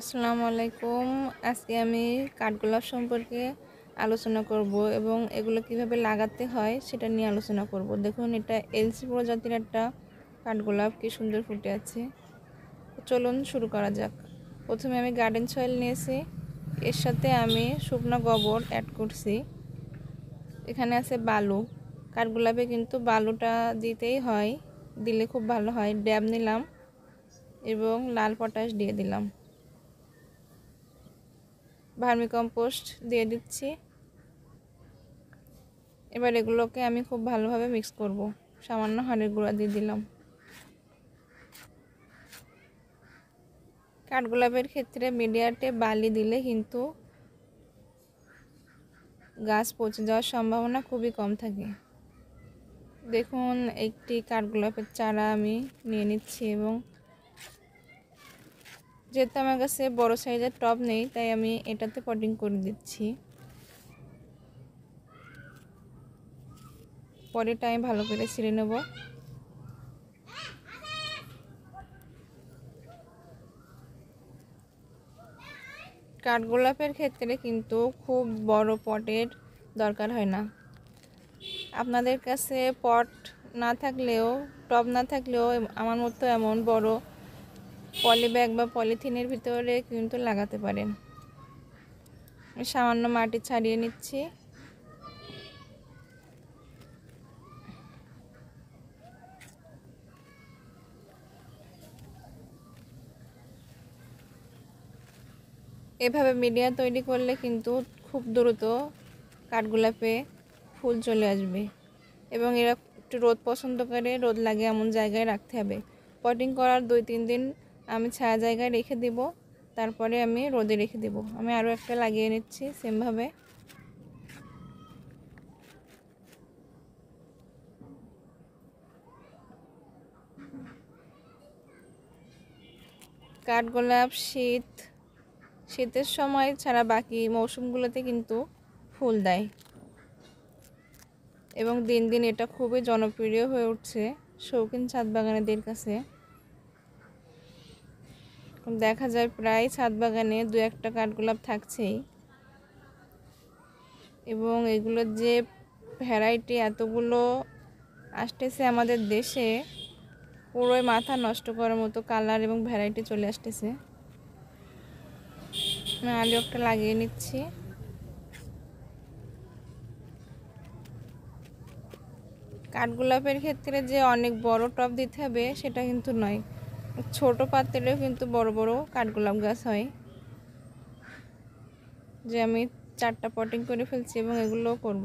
আসসালামু আলাইকুম আজকে আমি কাঠগোলাপ সম্পর্কে আলোচনা করব এবং এগুলো কিভাবে লাগাতে হয় সেটা নিয়ে আলোচনা করব দেখুন এটা এলসি প্রজাতির একটা কাঠগোলাপ কি সুন্দর ফুটে আছে চলুন শুরু করা যাক প্রথমে আমি গার্ডেন সয়েল নিয়েছি এর সাথে আমি শুকনো গোবর অ্যাড করছি এখানে আছে বালু কাঠগোলাপে কিন্তু বালুটা দিতেই হয় দিলে খুব ভালো হয় ড্যাব নিলাম এবং লাল পটাশ দিয়ে দিলাম ভার্মি কম্পোস্ট দিয়ে দিচ্ছি এবার এগুলোকে আমি খুব ভালোভাবে মিক্স করব সামান্য হাড়ের গুঁড়া দিয়ে দিলাম কাঠগোলাপের ক্ষেত্রে মিডিয়াতে বালি দিলে কিন্তু গাছ পচে যাওয়ার সম্ভাবনা খুবই কম থাকে দেখুন একটি কাঠগোলাপের চারা আমি নিয়ে নিচ্ছি এবং যেহেতু আমার কাছে বড় সাইজের টপ নেই তাই আমি এটাতে পটিং করে দিচ্ছি পরেটা আমি ভালো করে ছিঁড়ে নেব কাঠগোলাপের ক্ষেত্রে কিন্তু খুব বড় পটের দরকার হয় না আপনাদের কাছে পট না থাকলেও টব না থাকলেও আমার মতো এমন বড় পলি ব্যাগ বা পলিথিনের ভিতরে কিন্তু লাগাতে পারেন সামান্য মাটি ছাড়িয়ে নিচ্ছি এভাবে মিডিয়া তৈরি করলে কিন্তু খুব দ্রুত কাঠগোলাপে ফুল চলে আসবে এবং এরা একটু রোদ পছন্দ করে রোদ লাগে এমন জায়গায় রাখতে হবে পটিং করার দুই তিন দিন আমি ছায়া জায়গায় রেখে দিব তারপরে আমি রোদে রেখে দিব আমি আরও একটা লাগিয়ে নিচ্ছি সেমভাবে কাঠগোলাপ শীত শীতের সময় ছাড়া বাকি মৌসুমগুলোতে কিন্তু ফুল দেয় এবং দিন দিন এটা খুবই জনপ্রিয় হয়ে উঠছে শৌখিন ছাদ বাগানেদের কাছে দেখা যায় প্রায় ছাদ বাগানে দু একটা কাঠগোলাপ থাকছেই এবং এগুলোর যে ভ্যারাইটি এতগুলো আসতেছে আমাদের দেশে পুরোই মাথা নষ্ট করার মতো কালার এবং ভ্যারাইটি চলে আসতেছে আলু একটা লাগিয়ে নিচ্ছি কাঠগোলাপের ক্ষেত্রে যে অনেক বড় টপ দিতে হবে সেটা কিন্তু নয় ছোট পাত্রেও কিন্তু বড় বড় কাঠগোলাপ গাছ হয় যে আমি চারটা পটিং করে ফেলছি এবং এগুলো করব।